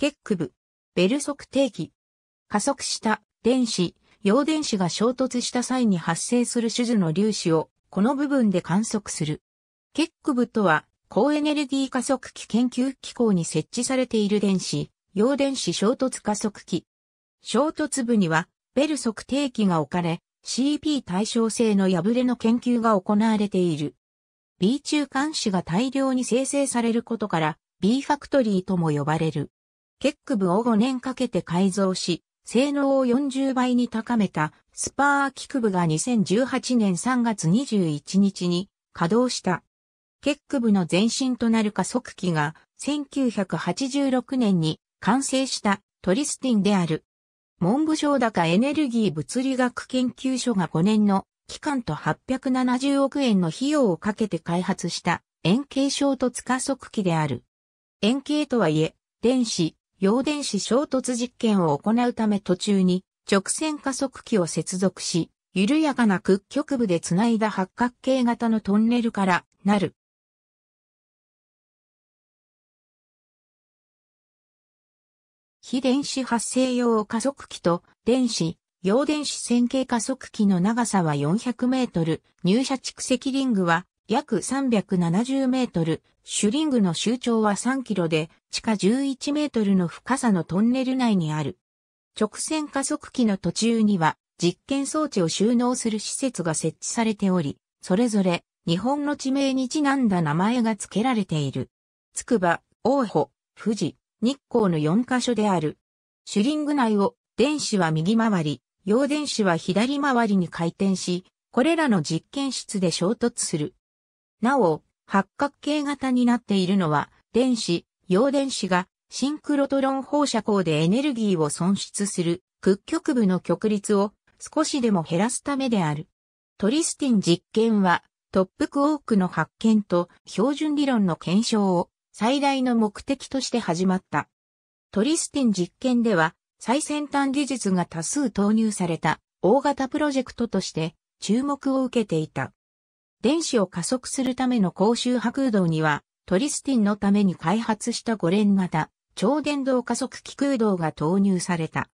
結区部、ベル測定器。加速した電子、陽電子が衝突した際に発生する種子の粒子をこの部分で観測する。結区部とは、高エネルギー加速器研究機構に設置されている電子、陽電子衝突加速器。衝突部には、ベル測定器が置かれ、CP 対称性の破れの研究が行われている。B 中間子が大量に生成されることから、B ファクトリーとも呼ばれる。結区部を5年かけて改造し、性能を40倍に高めたスパーキ区部が2018年3月21日に稼働した。結区部の前身となる加速器が1986年に完成したトリスティンである。文部省高エネルギー物理学研究所が5年の期間と870億円の費用をかけて開発した円形衝突加速器である。円形とはいえ、電子、陽電子衝突実験を行うため途中に直線加速器を接続し、緩やかな屈曲部でつないだ八角形型のトンネルからなる。非電子発生用加速器と電子、陽電子線形加速器の長さは400メートル、入射蓄積リングは約370メートル、シュリングの周長は3キロで、地下11メートルの深さのトンネル内にある。直線加速器の途中には、実験装置を収納する施設が設置されており、それぞれ日本の地名にちなんだ名前が付けられている。つくば、大穂、富士、日光の4カ所である。シュリング内を電子は右回り、陽電子は左回りに回転し、これらの実験室で衝突する。なお、八角形型になっているのは、電子、陽電子がシンクロトロン放射光でエネルギーを損失する屈曲部の極率を少しでも減らすためである。トリスティン実験はトップクオークの発見と標準理論の検証を最大の目的として始まった。トリスティン実験では最先端技術が多数投入された大型プロジェクトとして注目を受けていた。電子を加速するための高周波空洞には、トリスティンのために開発した5連型、超電動加速器空洞が投入された。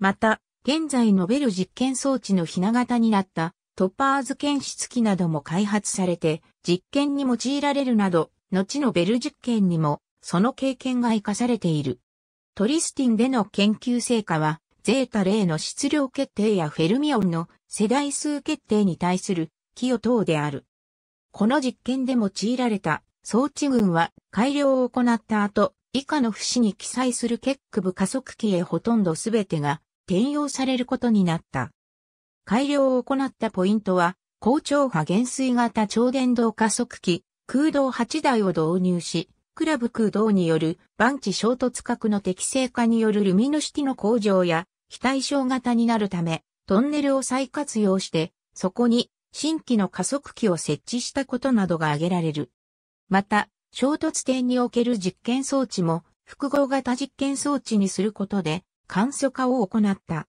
また、現在のベル実験装置のひな型になったトッパーズ検出機なども開発されて実験に用いられるなど、後のベル実験にもその経験が活かされている。トリスティンでの研究成果は、ゼータ0の質量決定やフェルミオンの世代数決定に対する清等である。この実験で用いられた装置群は改良を行った後、以下の節に記載する結区部加速器へほとんど全てが転用されることになった。改良を行ったポイントは、高超波減衰型超電導加速器、空洞8台を導入し、クラブ空洞による番地衝突角の適正化によるルミノシティの向上や非対称型になるため、トンネルを再活用して、そこに新規の加速器を設置したことなどが挙げられる。また、衝突点における実験装置も複合型実験装置にすることで簡素化を行った。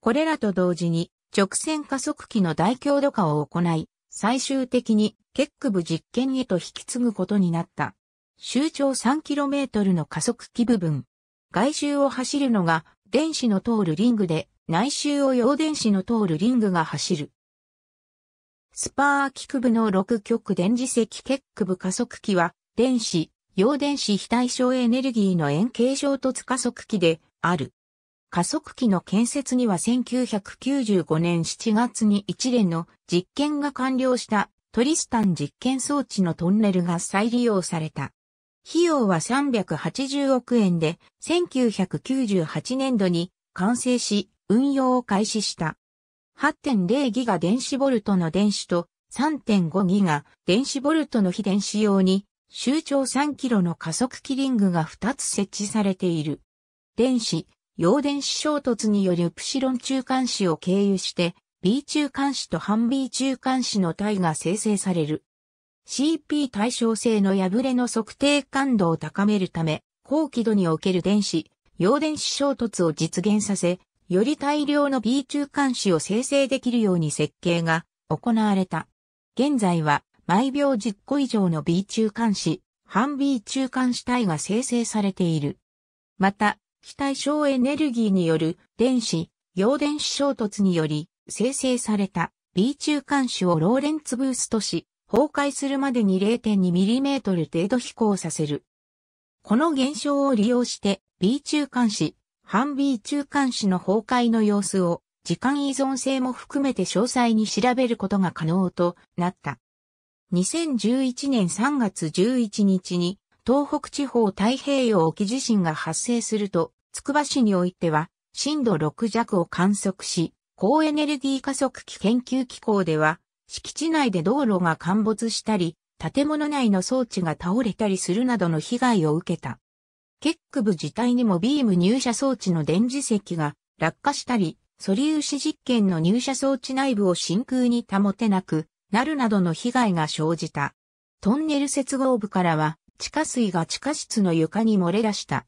これらと同時に直線加速器の大強度化を行い、最終的に結区部実験へと引き継ぐことになった。周長 3km の加速器部分。外周を走るのが電子の通るリングで、内周を陽電子の通るリングが走る。スパーキク部の6極電磁石結区部加速器は、電子、陽電子非対称エネルギーの円形衝突加速器である。加速器の建設には1995年7月に一連の実験が完了したトリスタン実験装置のトンネルが再利用された。費用は380億円で1998年度に完成し運用を開始した。8.0ギガ電子ボルトの電子と3.5ギガ電子ボルトの非電子用に周長3キロの加速キリングが2つ設置されている。電子、陽電子衝突によるプシロン中間子を経由して B 中間子と半 B 中間子の体が生成される。CP 対称性の破れの測定感度を高めるため、高輝度における電子、陽電子衝突を実現させ、より大量の B 中間子を生成できるように設計が行われた。現在は毎秒10個以上の B 中間子、半 B 中間子体が生成されている。また、非対称エネルギーによる電子、陽電子衝突により生成された B 中間子をローレンツブーストし、崩壊するまでに 0.2mm 程度飛行させる。この現象を利用して B 中間子、ハンビー中間市の崩壊の様子を時間依存性も含めて詳細に調べることが可能となった。2011年3月11日に東北地方太平洋沖地震が発生すると、つくば市においては震度6弱を観測し、高エネルギー加速器研究機構では、敷地内で道路が陥没したり、建物内の装置が倒れたりするなどの被害を受けた。結区部自体にもビーム入射装置の電磁石が落下したり、素粒子実験の入射装置内部を真空に保てなくなるなどの被害が生じた。トンネル接合部からは地下水が地下室の床に漏れ出した。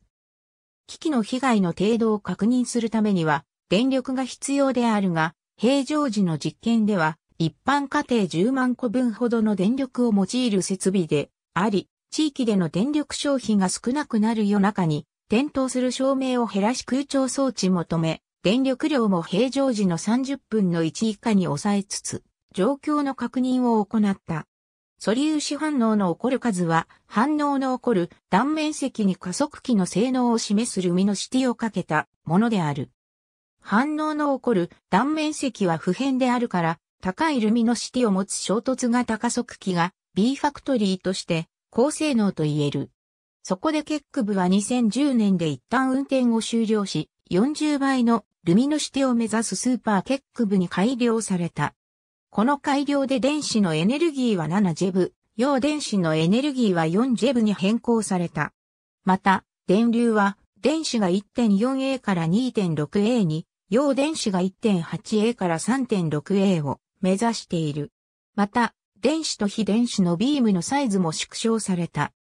機器の被害の程度を確認するためには電力が必要であるが、平常時の実験では一般家庭10万個分ほどの電力を用いる設備であり、地域での電力消費が少なくなる夜中に、点灯する照明を減らし空調装置も止め、電力量も平常時の30分の1以下に抑えつつ、状況の確認を行った。素粒子反応の起こる数は、反応の起こる断面積に加速器の性能を示すルミノシティをかけたものである。反応の起こる断面積は普遍であるから、高いルミノシティを持つ衝突型加速器が B ファクトリーとして高性能と言える。そこでケック部は2010年で一旦運転を終了し、40倍のルミノシテを目指すスーパーケック部に改良された。この改良で電子のエネルギーは7ジェブ、陽電子のエネルギーは4ジェブに変更された。また、電流は電子が 1.4A から 2.6A に、陽電子が 1.8A から 3.6A を目指している。また、電子と非電子のビームのサイズも縮小された。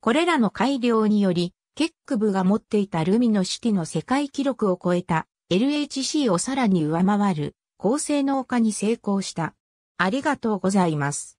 これらの改良により、ケック部が持っていたルミノシティの世界記録を超えた LHC をさらに上回る高性能化に成功した。ありがとうございます。